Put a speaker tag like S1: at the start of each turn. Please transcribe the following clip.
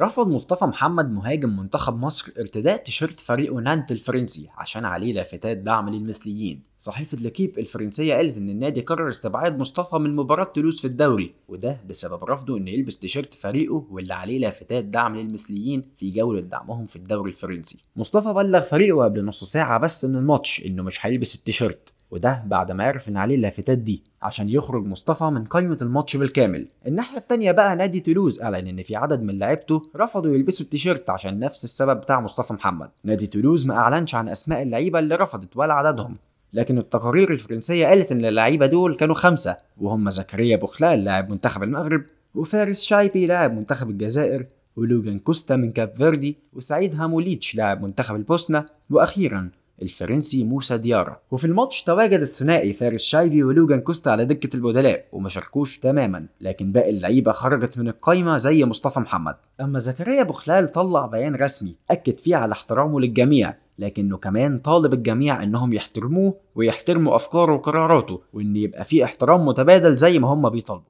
S1: رفض مصطفى محمد مهاجم منتخب مصر ارتداء تيشيرت فريقه نانت الفرنسي عشان عليه لافتات دعم للمثليين صحيفة لكيب الفرنسية قالت إن النادي قرر استبعاد مصطفى من مباراة تولوز في الدوري وده بسبب رفضه إنه يلبس تيشيرت فريقه واللي عليه لافتات دعم للمثليين في جولة دعمهم في الدوري الفرنسي. مصطفى بلغ فريقه قبل نص ساعة بس من الماتش إنه مش هيلبس التيشيرت وده بعد ما عرف ان عليه اللافتات دي عشان يخرج مصطفى من قائمة الماتش بالكامل الناحية التانية بقى نادي تولوز أعلن إن في عدد من لعيبته رفضوا يلبسوا التيشيرت عشان نفس السبب بتاع مصطفى محمد نادي تولوز ما أعلنش عن أسماء اللعيبة اللي رفضت ولا عددهم لكن التقارير الفرنسية قالت إن اللعيبة دول كانوا خمسة وهم زكريا بوخلال لاعب منتخب المغرب وفارس شايبي لاعب منتخب الجزائر ولوجان كوستا من كاب فيردي وسعيد هاموليتش لاعب منتخب البوسنة وأخيرا الفرنسي موسى ديارا وفي الماتش تواجد الثنائي فارس شايبي ولوجان كوستا على دكة البدلاء وما شاركوش تماما لكن باقي اللعيبة خرجت من القايمة زي مصطفى محمد أما زكريا بوخلال طلع بيان رسمي أكد فيه على احترامه للجميع لكنه كمان طالب الجميع انهم يحترموه ويحترموا افكاره وقراراته وان يبقى في احترام متبادل زي ما هم بيطالبوا